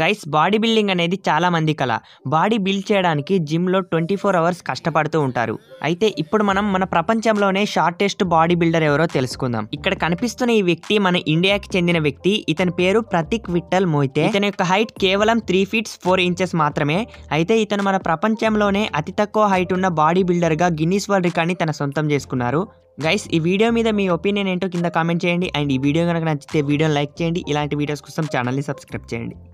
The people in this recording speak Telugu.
గైస్ బాడీ బిల్డింగ్ అనేది చాలామంది కళ బాడీ బిల్డ్ చేయడానికి జిమ్లో ట్వంటీ ఫోర్ అవర్స్ కష్టపడుతూ ఉంటారు అయితే ఇప్పుడు మనం మన ప్రపంచంలోనే షార్టెస్ట్ బాడీ బిల్డర్ ఎవరో తెలుసుకుందాం ఇక్కడ కనిపిస్తున్న ఈ వ్యక్తి మన ఇండియాకి చెందిన వ్యక్తి ఇతని పేరు ప్రతీక్ విఠల్ మోయితే ఇతని యొక్క హైట్ కేవలం త్రీ ఫీట్స్ ఫోర్ ఇంచెస్ మాత్రమే అయితే ఇతను మన ప్రపంచంలోనే అతి తక్కువ హైట్ ఉన్న బాడీ బిల్డర్గా గిన్నీస్ వరల్డ్ రికార్డ్ని తన సొంతం చేసుకున్నారు గైస్ ఈ వీడియో మీద మీ ఒపీనియన్ ఏంటో కింద కామెంట్ చేయండి అండ్ ఈ వీడియో కనుక నచ్చితే వీడియోని లైక్ చేయండి ఇలాంటి వీడియోస్ కోసం ఛానల్ని సబ్స్క్రైబ్ చేయండి